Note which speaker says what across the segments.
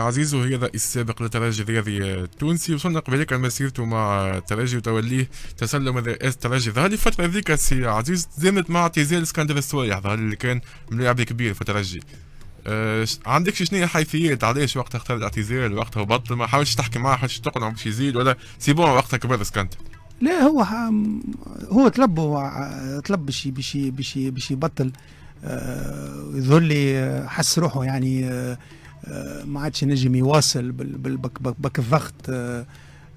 Speaker 1: عزيز وهي الرئيس السابق للترجي الرياضي التونسي وصلنا قبل هيك مسيرته مع الترجي وتوليه تسلم رئاسة الترجي ظهر الفترة هذيك سي عزيز تزامنت مع اعتزال اسكندر السوايح ظهر اللي كان ملاعب كبير في الترجي أه عندك شنو هي حيثيات علاش وقتها اختار الاعتزال وقتها وبطل ما حاولش تحكي معاه حاولش تقنعه باش يزيد ولا سي بون وقتها كبر اسكندر
Speaker 2: لا هو هو طلب طلب باش باش باش باش يبطل آه، يظهر لي آه، حس روحه يعني آه، آه، ما عادش نجم يواصل بك الضغط آه،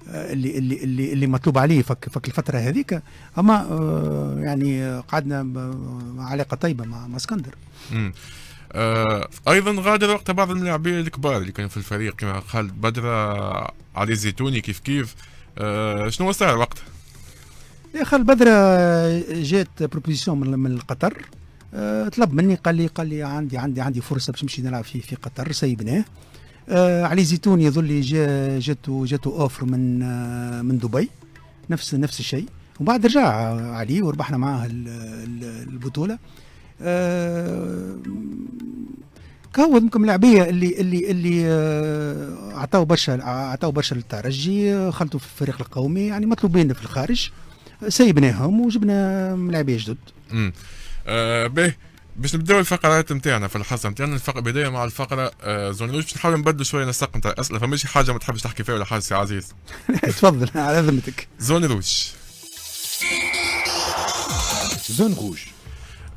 Speaker 2: آه، اللي اللي اللي اللي مطلوب عليه فك فك الفتره هذيك اما يعني قعدنا علاقه طيبه مع مع اسكندر
Speaker 1: آه ايضا غادر وقت بعض اللاعبين الكبار اللي كانوا في الفريق كما خالد بدر علي الزيتوني كيف كيف آه شنو صار وقتها؟
Speaker 2: خالد بدر جات بروبوزيسيون من قطر آه، طلب مني قال لي قال لي عندي عندي عندي فرصه باش نمشي نلعب في في قطر سيبناه آه علي زيتون يظل لي جاتو جاتو اوفر من آه من دبي نفس نفس الشيء وبعد رجع علي وربحنا معاه البطوله آه كهو ممكن لعبيه اللي اللي اللي آه، عطاو برشا عطاو برشا للترجي خلطوا في الفريق القومي يعني مطلوبين في الخارج سيبناهم وجبنا ملاعبيه جدد.
Speaker 1: آه باهي باش نبداو الفقرات نتاعنا في الحصه نتاعنا الفقره بدايه مع الفقره آه زونولوجي نحاول نبدلوا شويه نسق نتاع الاسئله فماشي حاجه ما تحبش تحكي فيها ولا حاجه سي عزيز تفضل على ذمتك زون روج زون روج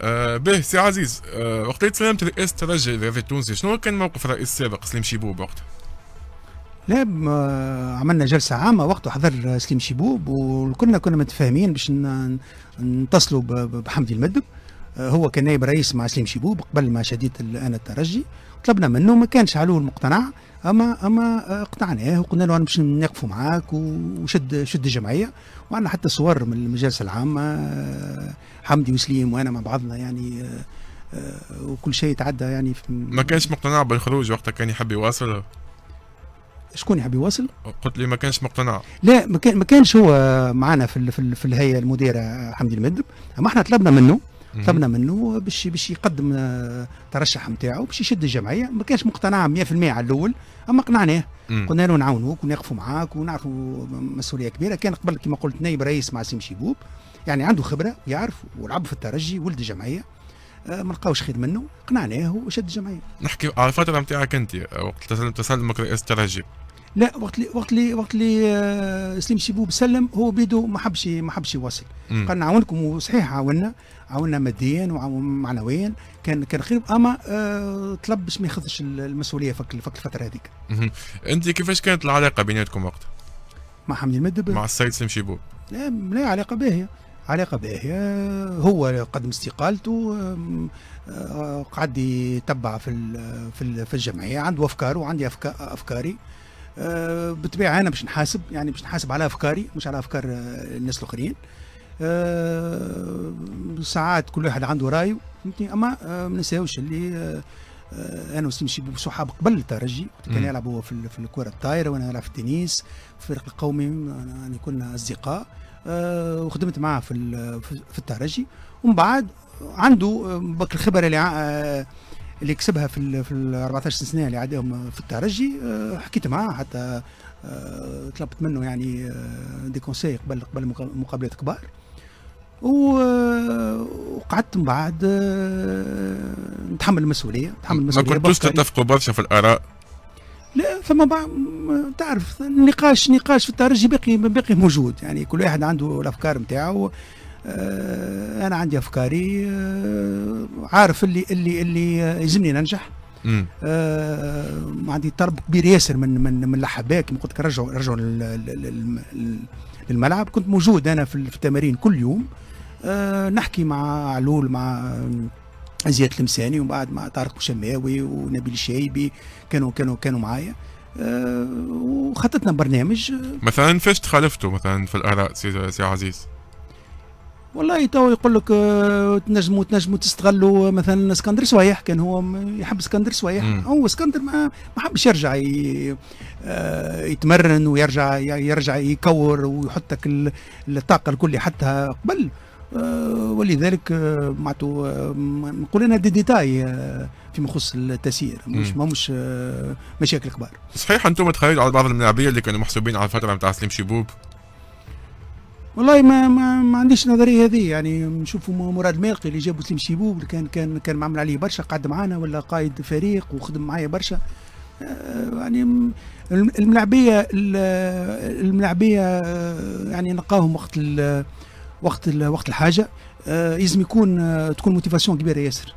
Speaker 1: آه باهي سي عزيز آه وقت اللي تسلمت رئاسه الترجي الرياضي التونسي شنو كان موقف الرئيس السابق سليم شيبوب وقتها؟
Speaker 2: لا آه، عملنا جلسة عامة وقت حضر سليم شيبوب وكلنا كنا متفاهمين باش نتصلوا بحمدي المدب آه، هو كان نائب رئيس مع سليم شيبوب قبل ما شديد انا الترجي طلبنا منه ما كانش علوه المقتنع اما اما آه، اقتنعناه وقلنا له انا باش نقفوا معاك وشد شد الجمعيه وعندنا حتى صور من المجالس العامه آه، حمدي وسليم وانا مع بعضنا يعني وكل شيء تعدى يعني في ما كانش
Speaker 1: مقتنع بالخروج وقتها كان يحب يواصل
Speaker 2: شكون يحب يواصل؟
Speaker 1: قلت لي ما كانش مقتنع
Speaker 2: لا ما كانش هو معنا في, في, في الهيئه المديره حمدي المدب اما احنا طلبنا منه طلبنا منه باش باش يقدم آه، ترشح نتاعو باش يشد الجمعيه ما كانش مقتنع 100% على الاول اما قنعناه قلنا له نعاونوك ونقفوا معاك ونعرفوا مسؤوليه كبيره كان قبل كما قلت نايب رئيس مع سيم شيبوب يعني عنده خبره ويعرف ولعب في الترجي ولد الجمعيه آه، ما لقاوش خير منه قنعناه وشد الجمعيه.
Speaker 1: نحكي على الفتره نتاعك انت آه، وقت تسلمك رئاسه الترجي
Speaker 2: لا وقت اللي وقت اللي وقت اللي آه، سليم شيبوب سلم هو بيدو ما حبش ما حبش يواصل قال نعاونكم وصحيح عاونا عاونا ماديا ومعنويا كان كان خير اما آه طلب باش ما ياخذش المسؤوليه فك الفتره هذيك.
Speaker 1: انت كيفاش كانت العلاقه بيناتكم وقتها؟ مع حمدي المدب مع السيد سليم شيبوب
Speaker 2: لا لا علاقه باهيه علاقة باهية هو قدم استقالته آه، قعد يتبع في في الجمعية عنده أفكاره وعندي أفكاري أه بطبيعه انا باش نحاسب يعني باش نحاسب على افكاري مش على افكار آه، الناس الاخرين أه ساعات كل واحد عنده راي فهمتني اما أه ما نساوش اللي أه انا وسيم شيبو صحاب قبل الترجي كان يلعب هو في, في الكره الطايره وانا نلعب في التنس في الفريق القومي يعني كنا اصدقاء أه وخدمت معاه في في الترجي ومن بعد عنده آه، بك الخبره اللي اللي كسبها في ال 14 سنه اللي عداهم في الترجي آه، حكيت معاه حتى آه، طلبت منه يعني آه، دي كونسي قبل قبل مقابلات كبار وقعدت من بعد نتحمل المسؤوليه نتحمل المسؤوليه ما كنتوش تتفقوا
Speaker 1: برشا في الاراء
Speaker 2: لا فما بعض تعرف النقاش نقاش في الترجي باقي باقي موجود يعني كل واحد عنده الافكار نتاعو آه، انا عندي افكاري آه، عارف اللي اللي اللي يلزمني ننجح آه عندي طلب كبير ياسر من من من الحباك كما قلت لك رجعوا رجعوا للملعب كنت موجود انا في التمارين كل يوم آه نحكي مع علول مع زياد المساني ومن بعد مع طارق الشماوي ونبيل الشايبي كانوا كانوا كانوا معايا آه، وخططنا برنامج
Speaker 1: مثلا فاش تخالفتوا مثلا في الاراء سي عزيز
Speaker 2: والله تو يقول لك آه، تنجموا تنجموا تستغلوا آه، مثلا اسكندر سوايح كان هو يحب اسكندر سوايح هو اسكندر ما ما حبش يرجع آه، يتمرن ويرجع يرجع يكور ويحط الطاقه الكل حتى قبل ولذلك معناتو نقول انا دي ديتاي فيما يخص التسيير مش ما مش مشاكل كبار
Speaker 1: صحيح انتم تخيلوا على بعض الملاعبيه اللي كانوا محسوبين على الفتره نتاع سليم شيبوب
Speaker 2: والله ما ما, ما عنديش نظريه هذه يعني نشوفوا مراد مالقي اللي جابوا سليم شيبوب كان كان كان معمل عليه برشا قعد معانا ولا قائد فريق وخدم معايا برشا آه، يعني الملاعبيه الملاعبيه آه، يعني نلقاهم وقت ال وقت الـ وقت الحاجه آه، لازم يكون آه، تكون موتيفاسيون كبيره ياسر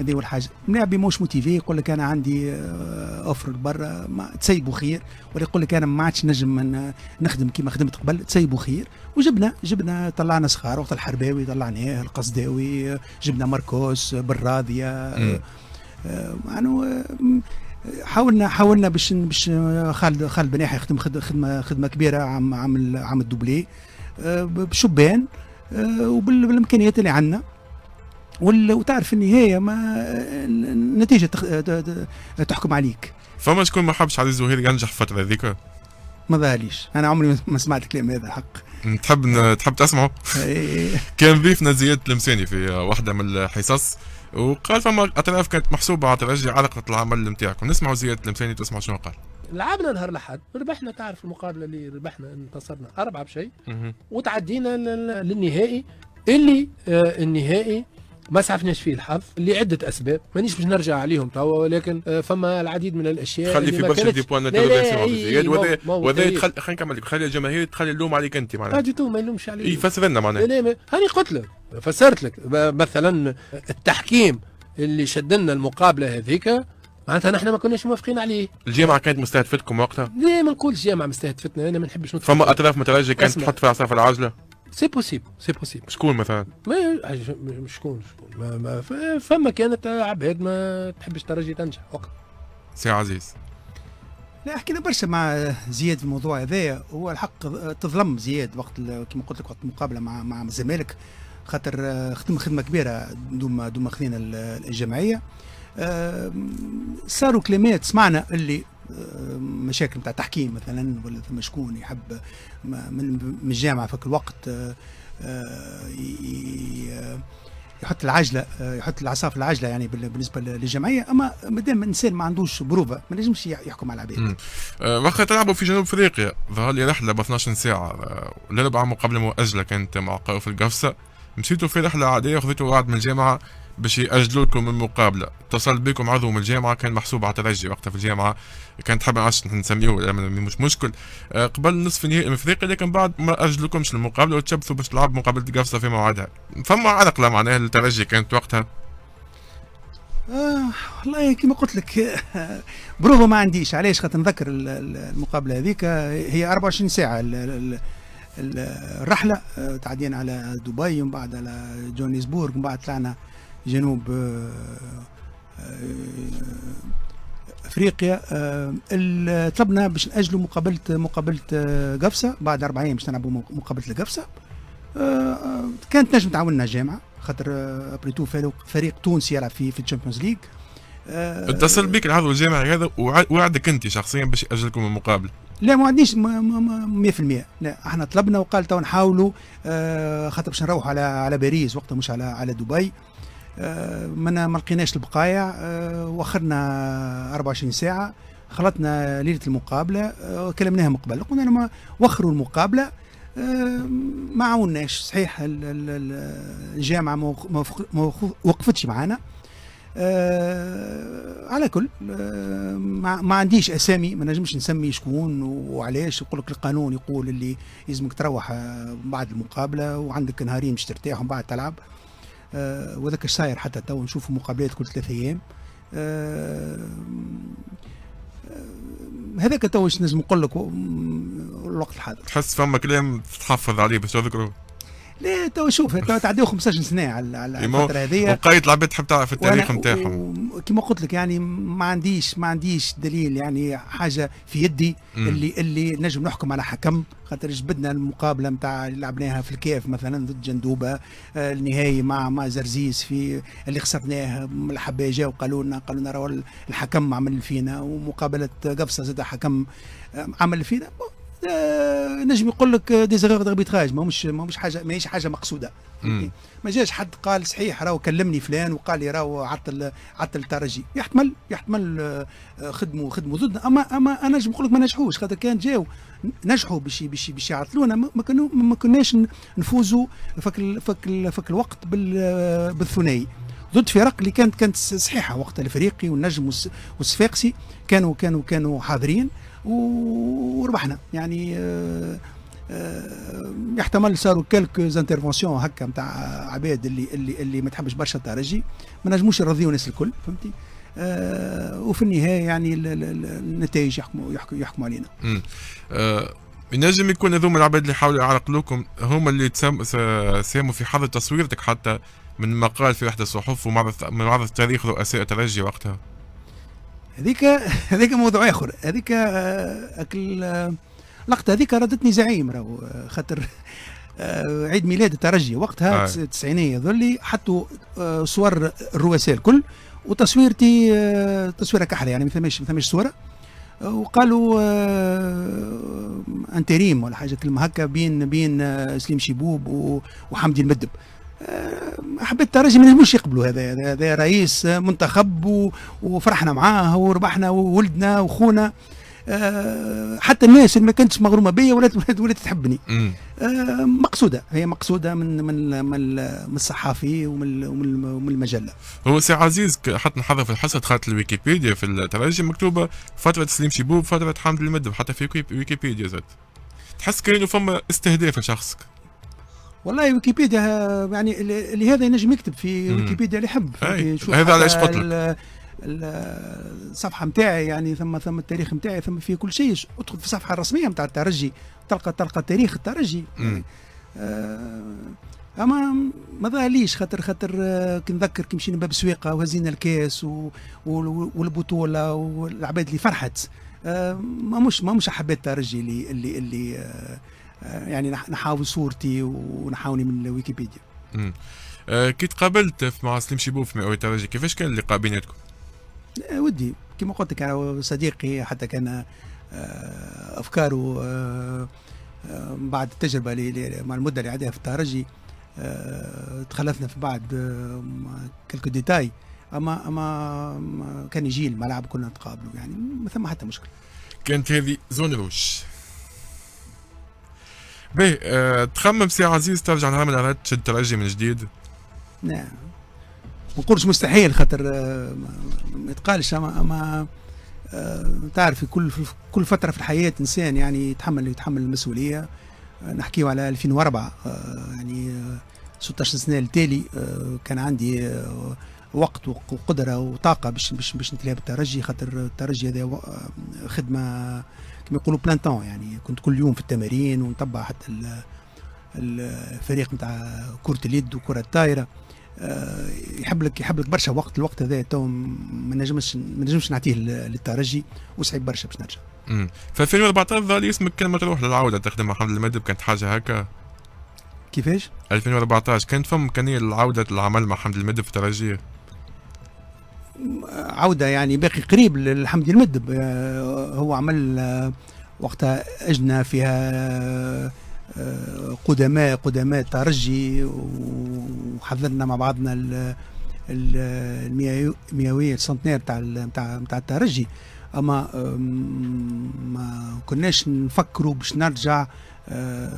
Speaker 2: هذه اول حاجه لاعب موش موتيفي يقول لك انا عندي اوفر آه، برا تسيبوا خير ولا يقول لك انا ما عادش نجم نخدم كما خدمت قبل تسيبوا خير وجبنا جبنا طلعنا صغار وقت الحرباوي طلعناه إيه، القصداوي جبنا ماركوس بالراضيه معنو يعني، حاولنا حاولنا باش باش خالد خالد بناحي خدم خدمه خدمه كبيره عم عام عام الدوبلي بشبان آه، وبالامكانيات اللي عندنا وتعرف في النهايه ما النتيجه تحكم عليك
Speaker 1: فما شكون ما حبش علي الزهير ينجح الفتره هذيك
Speaker 2: ما ظهرليش انا عمري ما سمعت الكلام هذا حق
Speaker 1: تحب تحب تسمعه إيه، إيه، إيه. كان ضيفنا زياد اللمساني في واحده من الحصص وقال فما اطراف كانت محسوبه على ترجي علاقه العمل نتاعكم نسمعوا زياد اللمساني تسمعوا شنو قال
Speaker 2: لعبنا نهار الاحد ربحنا تعرف المقابله اللي ربحنا انتصرنا اربعه بشيء وتعدينا للنهائي اللي آه النهائي ما سعفناش فيه الحظ لعده اسباب مانيش باش نرجع عليهم توا ولكن آه فما العديد من الاشياء خلي في برشا دي بوان وهذا وهذا خلينا
Speaker 1: نكمل لك خلي الجماهير تخلي اللوم عليك انت معناها عادي تو ما يلومش عليك يفسر لنا معناها لا هاني قلت لك فسرت لك مثلا التحكيم اللي شدنا المقابله هذيك معناتها نحن ما كناش موافقين عليه الجامعه كانت مستهدفتكم وقتها؟ لا ما نقولش الجامعه مستهدفتنا انا ما نحبش نتفق. فما اطراف مترجه كانت تحط في العصا في العجله سي بوسيبل سي بوسيبل شكون مثلا؟ ما شكون شكون ما فما كانت عباد ما تحبش ترجي تنجح وقت سي عزيز
Speaker 2: لا حكينا برشا مع زياد في الموضوع هذايا هو الحق تظلم زياد وقت كما قلت لك وقت المقابله مع مع الزمالك خاطر آه، خدم خدمه كبيره دوما دوما خذينا الجمعيه صاروا كلمات سمعنا اللي مشاكل نتاع تحكيم مثلا ولا ثم شكون يحب من الجامعه فك الوقت آه، آه، يحط العجله آه، يحط العصا في العجله يعني بالنسبه للجمعيه اما مادام الانسان ما عندوش بروفه ما نجمش يحكم على العباد.
Speaker 1: وقت تلعبوا في جنوب افريقيا ظهر لي رحله ب 12 ساعه الاربعه مقابله مؤجله كانت مع في القفصه مشيتوا في رحله عاديه خذيتوا وعد من الجامعه باش ياجلوا لكم المقابله اتصل بكم عضو من الجامعه كان محسوب على ترجي وقتها في الجامعه كان تحب عادش نسميوه مش مشكل آه، قبل نصف النهائي الافريقي لكن بعد ما اجلوكمش المقابله وتشبثوا باش تلعب مقابله قفصه في موعدها فما عرقله معناها الترجي كانت وقتها
Speaker 2: آه والله كما قلت لك بروفو ما عنديش علاش خاطر نذكر المقابله هذيك آه، هي 24 ساعه الرحلة آه، تعدينا على دبي ومن بعد على جونيسبورغ ومن بعد طلعنا جنوب آه، آه، افريقيا طلبنا باش ناجلوا مقابله مقابله قفصه بعد اربع ايام باش نلعبوا مقابله القفصه كانت نجم تعاوننا الجامعه خاطر ابريتو فريق تونسي يلعب في في الشامبيونز ليج اتصل
Speaker 1: بك العضو الجامعي هذا ووعدك انت شخصيا باش ياجلكم المقابله
Speaker 2: لا ما عندناش 100% لا احنا طلبنا وقال تو نحاولوا آه، خاطر باش نروحوا على على باريس وقتها مش على على دبي آه، منا ما لقيناش البقايا آه، وخرنا 24 ساعه خلطنا ليله المقابله وكلمناها من قبل قلنا لهم وخروا المقابله ما عاوناش صحيح الجامعه ما وقفتش معانا آه على كل آه ما, عنديش اسامي ما نجمش نسمي شكون وعلاش يقول لك القانون يقول اللي لازمك تروح آه، بعد المقابله وعندك نهارين مش ترتاح ومن بعد تلعب آه وذاك صاير حتى تو نشوف مقابلات كل ثلاثة ايام آه، آه، هذاك تو نجم نقول لك الوقت الحاضر
Speaker 1: تحس فما كلام تحفظ عليه باش تذكره
Speaker 2: لا تو شوف تو تعديو 15 سنه على, الفتره هذه وقايد
Speaker 1: العباد تحب تعرف التاريخ نتاعهم
Speaker 2: كما قلت لك يعني ما عنديش ما عنديش دليل يعني حاجه في يدي مم. اللي اللي نجم نحكم على حكم خاطر جبدنا المقابله نتاع لعبناها في الكاف مثلا ضد جندوبه آه، النهائي مع مع زرزيس في اللي خسرناه الحباجه وقالوا لنا قالوا لنا الحكم عمل فينا ومقابله قفصه زاد حكم آه، عمل فينا آه، نجم يقول لك دي زغير داربيتراج ما مش ما مش حاجه ماهيش حاجه مقصوده ما جاش حد قال صحيح راهو كلمني فلان وقال لي راهو عطل عطل الترجي يحتمل يحتمل خدموا آه، خدموا ضدنا اما اما انا نجم نقول لك ما نجحوش خاطر كان جاو نجحوا باش باش باش يعطلونا ما كانوا ما كناش نفوزوا فك ال فك ال فك الوقت آه، بالثنائي ضد فرق اللي كانت كانت صحيحه وقت الافريقي والنجم والصفاقسي كانوا كانوا كانوا حاضرين وربحنا يعني آه، آه، يحتمل صاروا كلك زانترفونسيون هكا نتاع عباد اللي اللي اللي ما تحبش برشا الترجي ما نجموش نرضيو الناس الكل فهمتي آه وفي النهايه يعني النتائج يحكموا يحكموا يحكم علينا.
Speaker 1: آه ينجم يكون هذوما العباد اللي حاولوا يعرقلوكم هما اللي ساهموا في حظر تصويرتك حتى من مقال في احدى الصحف ومعرض من معرض تاريخ رؤساء الترجي وقتها.
Speaker 2: هذيك هذيك موضوع اخر هذيك آه، اكل آه، لقطه هذيك ردتني زعيم راهو آه، خاطر عيد ميلاد الترجي وقتها التسعينيه ذولي حطوا صور الرؤساء الكل وتصويرتي تصويره كحله يعني ما فماش ما فماش صوره وقالوا انتريم ولا حاجه كلمه هكا بين بين سليم شيبوب وحمدي المدب حبيت الترجي ما ينجموش يقبلوا هذا هذا رئيس منتخب وفرحنا معاه وربحنا وولدنا وخونا آه، حتى الناس اللي ما كانتش مغرومه بيا ولات ولات, تحبني آه، مقصوده هي مقصوده من من من, الصحافي ومن ومن المجله
Speaker 1: هو سي عزيز حط نحضر في الحصه دخلت الويكيبيديا في الترجي مكتوبه فتره سليم شيبوب فتره حمد المدب حتى في ويكيبيديا زاد تحس كانه فما استهداف لشخصك
Speaker 2: والله ويكيبيديا يعني لهذا ينجم يكتب في ويكيبيديا اللي يحب يعني هذا علاش قلت لك الصفحه نتاعي يعني ثم ثم التاريخ نتاعي ثم فيه كل شيء ادخل في الصفحه الرسميه نتاع الترجي تلقى تلقى تاريخ الترجي يعني آه اما ما ليش خاطر خاطر آه، كي نذكر كي مشينا باب سويقه وهزينا الكاس و... و... والبطوله والعباد اللي فرحت آه ما مش ما مش حبيت الترجي اللي اللي اللي آه، آه، يعني نحاول صورتي ونحاولي من ويكيبيديا
Speaker 1: آه كي تقابلت مع سليم شيبوف في مئوية تراجي كيفاش كان اللقاء بيناتكم؟
Speaker 2: آه ودي كما قلت لك آه، صديقي حتى كان آه افكاره آه, آه، بعد التجربه اللي مع المده اللي عندها في الترجي تخلفنا في بعض كلكو ديتاي اما اما كان يجي الملعب كنا نتقابلوا يعني ما ثم حتى مشكله
Speaker 1: كانت هذه زون روش باهي أه تخمم سي عزيز ترجع نهار من تشد ترجي من جديد
Speaker 2: نعم ما نقولش مستحيل خاطر آه، ما يتقالش اما اما آه، تعرف كل كل فتره في الحياه انسان يعني يتحمل يتحمل المسؤوليه آه، نحكيو على 2004 يعني 16 سنه التالي كان عندي وقت وقدره وطاقه باش باش باش بالترجي خاطر الترجي هذا خدمه كما يقولوا بلان تون يعني كنت كل يوم في التمارين ونتبع حتى الفريق نتاع كره اليد وكره الطايره آه، يحب لك يحب لك برشا وقت الوقت هذا تو ما نجمش ما نجمش نعطيه للترجي وصعيب برشا باش نرجع.
Speaker 1: امم في 2014 ظهر اسمك كان مطروح للعوده تخدم مع حمد المدب كانت حاجه هكا كيفاش؟ 2014 كانت فم امكانيه للعوده للعمل مع حمد المدب في الترجي؟
Speaker 2: عوده يعني باقي قريب لحمدي المدب آه، هو عمل آه، وقتها اجنا فيها آه، قدماء قدماء ترجي وحضرنا مع بعضنا المئويه سنتنير بتاع بتاع بتاع الترجي اما ما كناش نفكروا باش نرجع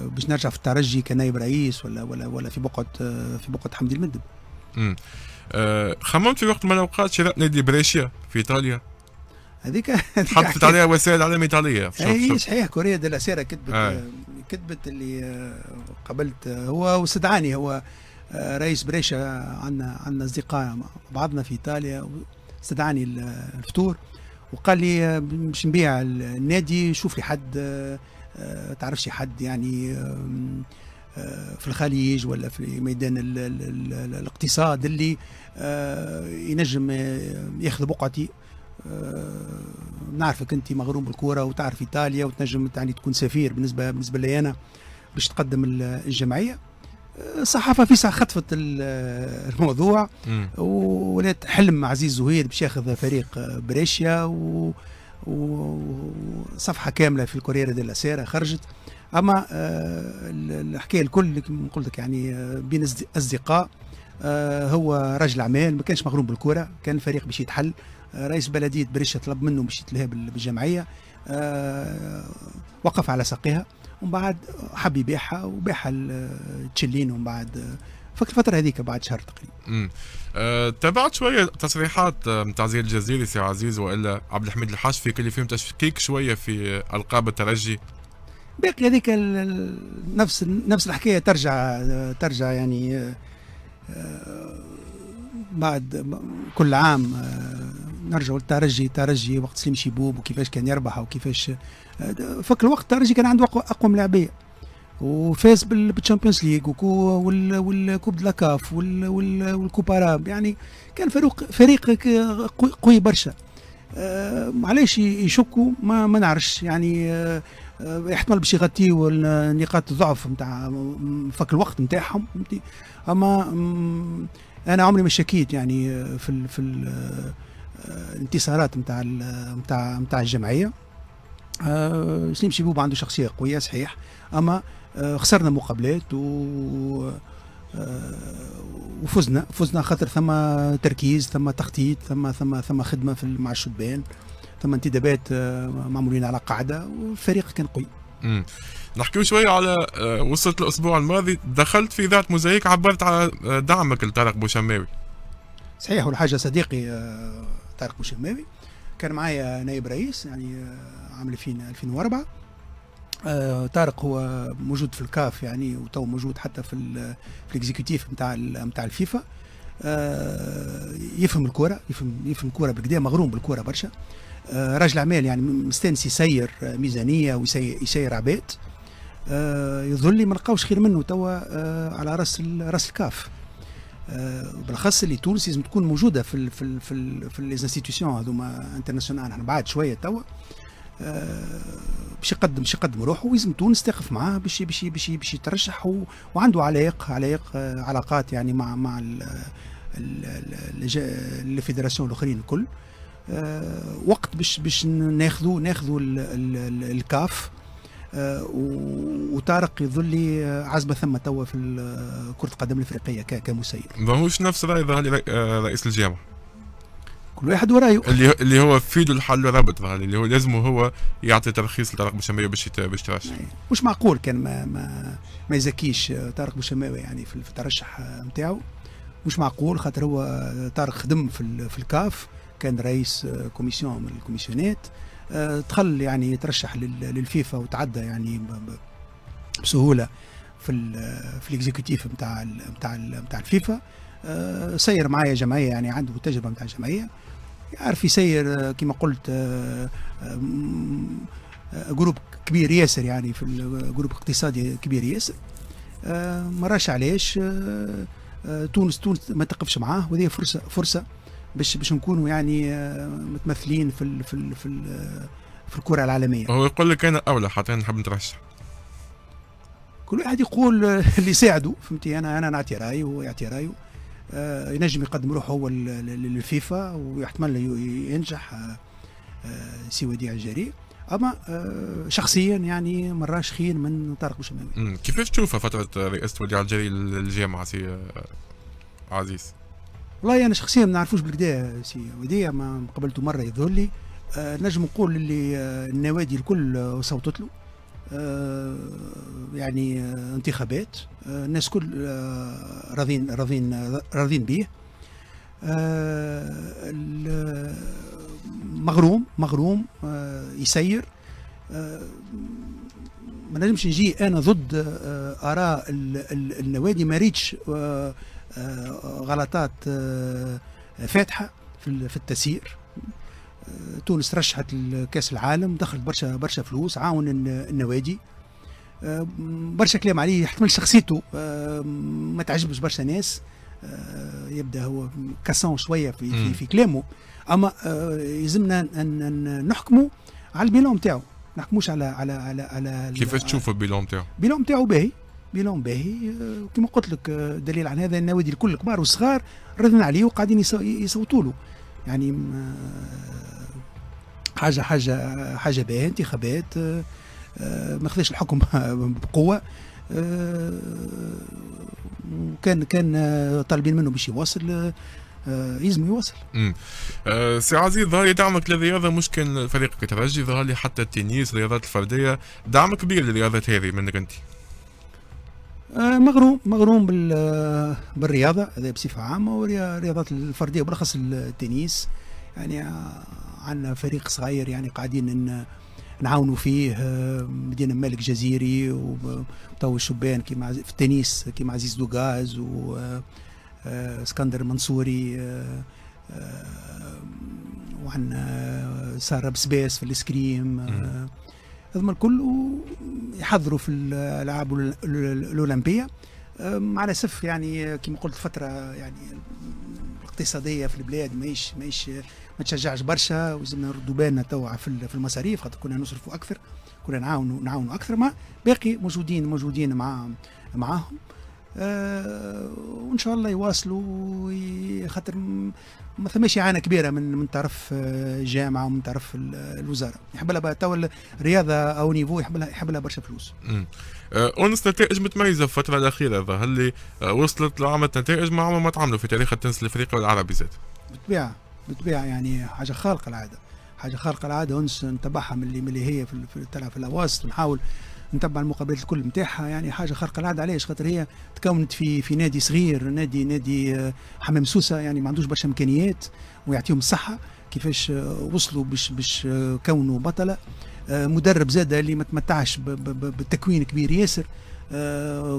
Speaker 2: باش نرجع في الترجي كنائب رئيس ولا ولا ولا في بقعه في بقعه حمدي المندب.
Speaker 1: آه، خممت في وقت من الاوقات شراء نادي بريشيا في ايطاليا هذيك حطت عليها وسائل اعلام ايطاليه اي
Speaker 2: صحيح كوريا دي لاسيرا كتبت آه. كتبت اللي آه، قبلت آه، هو واستدعاني هو رئيس بريشا عندنا عندنا اصدقاء بعضنا في ايطاليا استدعاني الفطور وقال لي باش نبيع النادي شوف لي حد تعرفش حد يعني آه، في الخليج ولا في ميدان الـ الـ الـ الاقتصاد اللي آه، ينجم آه، ياخذ بقعتي نعرفك انت مغروم بالكوره وتعرف ايطاليا وتنجم يعني تكون سفير بالنسبه بالنسبه لي انا باش تقدم الجمعيه الصحافه في ساعه خطفت الموضوع ولات حلم عزيز زهير باش ياخذ فريق بريشيا و وصفحه كامله في الكوريرا ديلا سيرا خرجت اما آه، الحكايه الكل كما قلت لك يعني آه، بين اصدقاء آه، هو رجل اعمال ما كانش مغروم بالكره كان فريق باش يتحل رئيس بلديه بريشه طلب منه باش يتلهى بالجمعيه وقف على ساقها ومن بعد حب يبيعها وباعها تشلين ومن بعد فك الفترة هذيك بعد شهر
Speaker 1: تقريبا. أه تابعت شوية تصريحات نتاع زياد الجزيري سي عزيز والا عبد الحميد الحاشفي اللي فيهم تشكيك شوية في ألقاب الترجي
Speaker 2: باقي هذيك نفس نفس الحكايه ترجع ترجع يعني آه، بعد كل عام آه، نرجع للترجي ترجي وقت سليم شيبوب وكيفاش كان يربح وكيفاش آه، فك الوقت الترجي كان عنده اقوى ملاعبيه وفاز بالتشامبيونز ليغ والكوب دلاكاف والكوب اراب يعني كان فريق فريق قوي برشا معليش يشكوا ما, ما نعرفش يعني آه، يحتمل باش يغطيو نقاط الضعف نتاع فك الوقت نتاعهم فهمتي اما انا عمري ما شكيت يعني آه، في الـ في الانتصارات آه، نتاع نتاع نتاع الجمعيه أه سليم شيبوب عنده شخصيه قويه صحيح اما أه خسرنا مقابلات و وفزنا فزنا خاطر ثم تركيز ثم تخطيط ثم ثم ثم خدمه في مع الشبان ثم انتدابات آه، معمولين على قاعده والفريق كان قوي
Speaker 1: نحكيو شوية على آه، وصلت الأسبوع الماضي دخلت في إذاعة موزايك عبرت على آه، دعمك لطارق بوشماوي
Speaker 2: صحيح والحاجة صديقي طارق بوشماوي كان معايا نائب رئيس يعني عام 2004 طارق هو موجود في الكاف يعني وتو موجود حتى في في الاكزيكوتيف نتاع نتاع الفيفا يفهم الكوره يفهم يفهم الكوره بكدا مغروم بالكوره برشا آه، راجل اعمال يعني مستانس يسير ميزانيه ويسير عباد آه، يظل لي ما لقاوش خير منه توا آه، على راس راس الكاف بالاخص اللي تونس لازم تكون موجوده في الـ في الـ في الـ في ليزانستيتيسيون هذوما انترناسيونال احنا بعد شويه توا باش يقدم باش يقدم روحه ويزم تونس تقف معاه باش باش باش باش يترشح وعنده علايق علايق علاقات يعني مع مع الفيدراسيون الاخرين الكل آه، وقت باش باش ناخذوا ناخذوا الكاف آه، وطارق يظل آه، عزبه ثم توا في كره القدم الافريقيه كمسير.
Speaker 1: ماهوش نفس راي ظهر لي رئيس الجامعه. كل واحد ورايه اللي اللي هو في الحل رابط ظهر اللي هو لازم هو يعطي ترخيص لطارق بوشماوي باش باش يترشح. إيه.
Speaker 2: مش معقول كان ما ما ما يزكيش طارق بوشماوي يعني في الترشح نتاعو. مش معقول خاطر هو طارق خدم في في الكاف كان رئيس كوميسيون من الكوميسيونات آه، دخل يعني ترشح للفيفا وتعدى يعني بسهوله في الـ في الاكزيكوتيف نتاع نتاع نتاع الفيفا آه، سير معايا جمعيه يعني عنده تجربه نتاع جمعيه يعرف يسير آه، كما قلت جروب كبير ياسر يعني في جروب اقتصادي كبير ياسر ما راش علاش تونس تونس ما تقفش معاه وهذه فرصه فرصه باش باش نكونوا يعني آه، متمثلين في الـ في الـ في, الـ في الكره العالميه
Speaker 1: هو يقول لك انا اولى حتى انا نحب نترشح
Speaker 2: كل واحد يقول آه، اللي يساعده فهمتي انا انا نعطي رايي وهو يعطي رايه آه، ينجم يقدم روحه هو للفيفا ويحتمل ينجح سي وديع الجري اما شخصيا يعني مراش خير من طارق بوشماوي
Speaker 1: كيفاش تشوفها فتره رئاسه وديع الجري للجامعه سي عزيز
Speaker 2: والله انا يعني شخصيا ما نعرفوش بالكدا سي ودي ما قبلته مره يظهر لي آه نجم نقول اللي آه، النوادي الكل آه، صوتت له آه يعني آه، انتخابات آه الناس كل راضين راضين راضين به مغروم مغروم يسير ما نجمش نجي انا ضد اراء النوادي ما ريتش آه، غلطات آه، فاتحه في التسيير آه، تونس رشحت الكاس العالم دخلت برشا برشا فلوس عاون النوادي برشا كلام عليه يحتمل شخصيته ما تعجبش برشا ناس يبدا هو كاسون شويه في في, في كلامه اما يلزمنا ان نحكموا على البيلون نتاعو نحكموش على على على على كيفاش
Speaker 1: تشوف البيلون نتاعو؟
Speaker 2: البيلون نتاعو باهي بيلون باهي آه، كما قلت لك آه، دليل على هذا النوادي الكل كبار وصغار رضنا عليه وقاعدين يصوتوا له يعني آه، حاجه حاجه حاجه باهيه انتخابات ما خذاش الحكم بقوه وكان كان طالبين منه باش يواصل يلزم يواصل.
Speaker 1: أه سي عزيز ظهر دعمك للرياضه مش كان فريقك الترجي ظهر لي حتى التنس الرياضات الفرديه دعم كبير للرياضات هذه منك انت.
Speaker 2: آه، مغروم مغروم بالرياضه هذا بصفه عامه والرياضات الفرديه وبالاخص التنس يعني آه، عندنا فريق صغير يعني قاعدين إن نعاونوا فيه آه، مدينة مالك جزيري ومطوي الشبان كيما في التنس كيما عزيز دوغاز و اسكندر منصوري وعندنا ساره بسباس في الاسكريم هذوما الكل يحضروا في الالعاب الاولمبيه مع الاسف يعني كما قلت فتره يعني الاقتصاديه في البلاد ماهيش ماهيش ما تشجعش برشا ولازمنا نردوا بالنا توا في المصاريف خاطر كنا نصرفوا اكثر كنا نعاونوا نعاونوا اكثر ما باقي موجودين موجودين مع معاهم آه، وان شاء الله يواصلوا خاطر ما ثماش اعانه كبيره من من طرف الجامعه آه، ومن طرف الوزاره يحب لها تو الرياضه او نيفو يحب لها يحب لها برشا فلوس
Speaker 1: امم اونس آه، نتائج متميزه في الفتره الاخيره ظهر لي وصلت لعملت نتائج ما عمرها ما تعملوا في تاريخ التنس الافريقي والعربي زاد
Speaker 2: بالطبيعه بالطبيعه يعني حاجه خارقه العاده حاجه خارقه العاده انس نتبعها من اللي هي في تلعب في الاواسط ونحاول نتبع المقابلات الكل نتاعها يعني حاجه خارقه العاده علاش خاطر هي تكونت في في نادي صغير نادي نادي آه، حمام سوسه يعني ما عندوش برشا امكانيات ويعطيهم الصحه كيفاش آه، وصلوا باش باش آه، كونوا بطله مدرب زاد اللي ما تمتعش بالتكوين كبير ياسر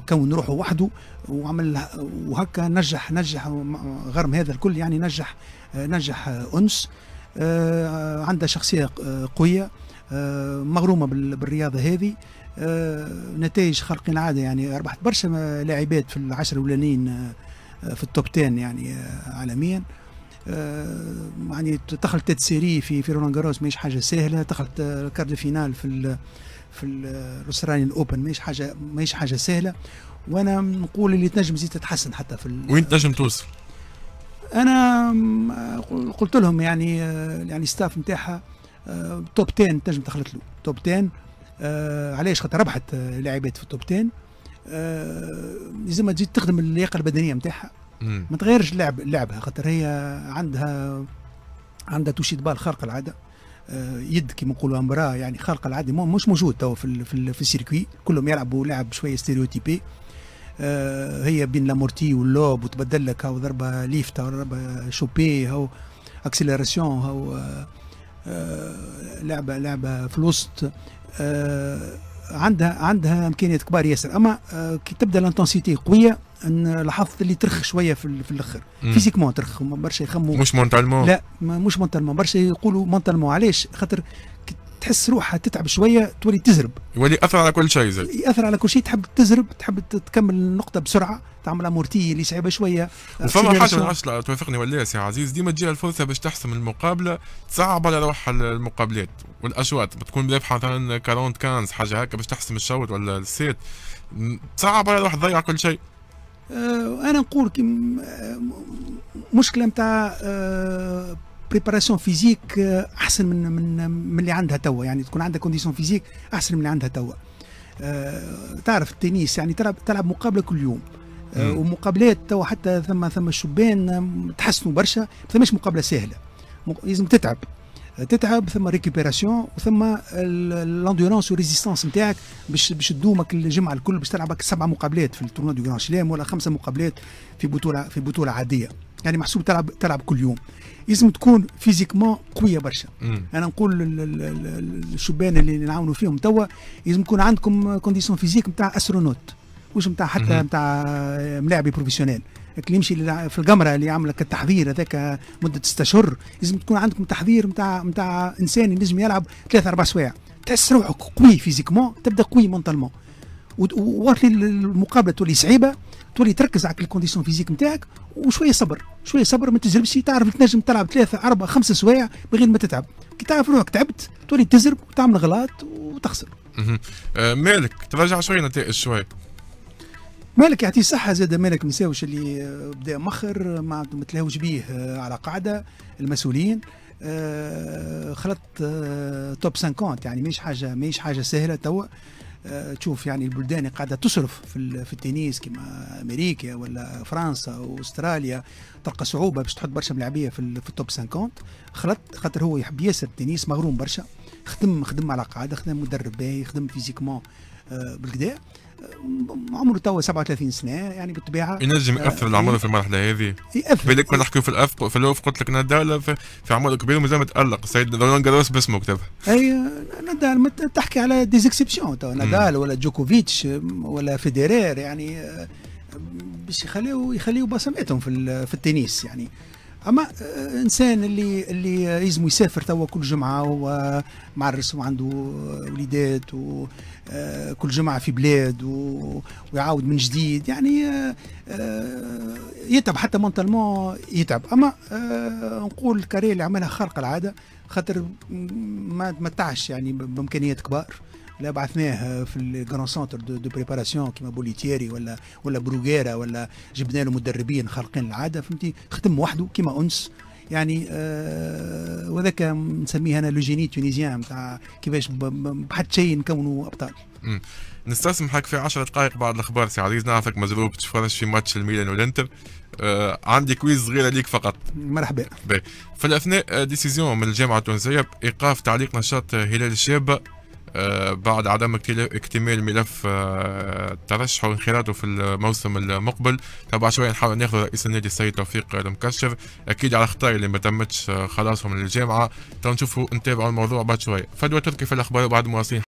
Speaker 2: كون روحه وحده وعمل وهكا نجح نجح غرم هذا الكل يعني نجح نجح انس عنده شخصيه قويه آه، مغرومه بالرياضه هذه آه، نتائج خارق العاده يعني ربحت برشا لاعبات في العشر الاولانيين آه، في التوب 10 يعني عالميا يعني دخلت تيت سيري في في رولان جاروس ماهيش حاجه سهله دخلت كارد فينال في الـ في الاستراليان الاوبن ماهيش حاجه ماهيش حاجه سهله وانا نقول اللي تنجم تزيد تتحسن حتى في
Speaker 1: وين تنجم توصل؟
Speaker 2: انا قلت لهم يعني يعني ستاف نتاعها توب آه، 10 تنجم دخلت له توب 10 آه، علاش خاطر ربحت آه، لاعبات في التوب 10 لازم تزيد تخدم اللياقه البدنيه نتاعها ما تغيرش لعب لعبها خاطر هي عندها عندها توشيت بال خارق العاده يد كيما نقولوا امراه يعني خارق العاده مش موجود توا في في, السيركوي كلهم يلعبوا لعب شويه ستيريوتيبي هي بين لامورتي واللوب وتبدل لك ضربه ليفت ضربه شوبي هاو اكسلراسيون آه، لعبه لعبه في الوسط آه، عندها عندها امكانيات كبار ياسر اما آه، كي تبدا الانتنسيتي قويه ان لاحظت اللي ترخ شويه في, في الاخر فيزيكمون ترخ برشا يخموا مش مونتالمون لا مش مونتالمون برشا يقولوا مونتالمون علاش خاطر تحس روحها تتعب شويه
Speaker 1: تولي تزرب يولي اثر على كل شيء زي
Speaker 2: ياثر على كل شيء تحب تزرب تحب تكمل النقطه بسرعه تعمل امورتي اللي صعيبه شويه وفما حاجه نعرفش
Speaker 1: توافقني ولا يا سي عزيز ديما تجيها الفرصه باش تحسم المقابله تصعب على روحها المقابلات والاشواط بتكون رابحه مثلا 40 كانز حاجه هكا باش تحسم الشوط ولا السيت تصعب على روحها تضيع كل شيء أه،
Speaker 2: انا نقول أه، مشكله نتاع أه، بريباراسيون فيزيك euh, احسن من من من اللي عندها توا يعني تكون عندها كونديسيون فيزيك احسن من اللي عندها توا أه تعرف التنس يعني تلعب تلعب مقابله كل يوم أه ومقابلات توا حتى ثم ثم الشبان آه، تحسنوا برشا ما ثماش مقابله سهله لازم تتعب آه، تتعب ثم ريكوبيراسيون وثم لاندورونس وريزيستانس نتاعك باش باش تدومك الجمعه الكل باش تلعبك سبع مقابلات في التورنوا دو جراند ولا خمسه مقابلات في بطوله في بطوله عاديه يعني محسوب تلعب تلعب كل يوم لازم تكون فيزيكمون قويه برشا انا نقول للشبان اللي نعاونوا فيهم توا لازم يكون عندكم كونديسيون فيزيك نتاع استرونوت مش نتاع حتى نتاع ملاعبي بروفيسيونيل اللي يمشي في القمره اللي يعمل لك التحضير هذاك مده ست اشهر لازم تكون عندكم تحضير نتاع نتاع انسان ينجم يلعب ثلاث اربع سوايع تحس روحك قوي فيزيكمون تبدا قوي مونتالمون وقت المقابله تولي صعيبه تولي تركز على الكونديسيون فيزيك نتاعك وشويه صبر شويه صبر ما تجربش تعرف تنجم تلعب ثلاثه اربع خمسه سوايع من غير ما تتعب كي تعرف روحك تعبت تولي تزرب وتعمل غلط
Speaker 1: وتخسر آه، مالك ترجع شويه نتائج شويه
Speaker 2: مالك يعطيه الصحة زاد مالك مساوش اللي آه، بدا مخر ما تلاوش بيه آه، على قاعدة المسؤولين خلط توب 50 يعني ماهيش حاجة ماهيش حاجة سهلة توا تشوف يعني البلدان قاعده تصرف في, في التنس كما امريكا ولا فرنسا واستراليا تلقى صعوبه باش تحط برشا ملاعبيه في, في التوب 50 خلط خاطر هو يحب ياسر التنس مغروم برشا خدم خدم على قاعده خدم مدرب باهي خدم فيزيكمون آه، بالكدا عمره توا 37 سنه يعني بالطبيعه ينجم آه، ياثر العمر إيه. في
Speaker 1: المرحله هذه ياثر بالك ما نحكيو في الاف في الاوف قلت لك نادال في, عمر كبير ومازال متالق السيد رولان جاروس باسمه كتب
Speaker 2: اي نادال تحكي على ديزيكسيبسيون توا نادال ولا جوكوفيتش ولا فيدرير يعني آه، باش يخليو يخليو بصمتهم في, في التنس يعني اما آه، انسان اللي اللي يلزم يسافر توا كل جمعه ومعرس وعنده وليدات وكل آه، جمعه في بلاد ويعاود من جديد يعني آه، يتعب حتى مونتالمون يتعب اما نقول الكارير اللي عملها خارق العاده خاطر ما تمتعش يعني بامكانيات كبار لا بعثناه في الجران سونتر دو, دو بريباراسيون كيما بوليتيري ولا ولا بروغيرا ولا جبنا له مدربين خارقين العاده فهمتي خدم وحده كيما انس يعني آه وذاك نسميه انا لو جيني تونيزيان نتاع كيفاش بحد شيء نكونوا ابطال
Speaker 1: نستسمحك في 10 دقائق بعد الاخبار سي عزيز نعرفك مزروب تتفرج في ماتش الميلان والانتر آه عندي كويز صغيره ليك فقط مرحبا في الاثناء ديسيزيون آه، من الجامعه التونسيه بايقاف تعليق نشاط آه، هلال الشابه آه، بعد عدم اكتمال ملف الترشح آه، وانخراطه في الموسم المقبل تبع شويه نحاول ناخذ رئيس النادي السيد توفيق المكشف اكيد على اختاري اللي ما تمتش آه، خلاصهم للجامعه الجامعه نشوفوا نتابعوا الموضوع بعد شويه فدوى تركي في الاخبار وبعد مواصلين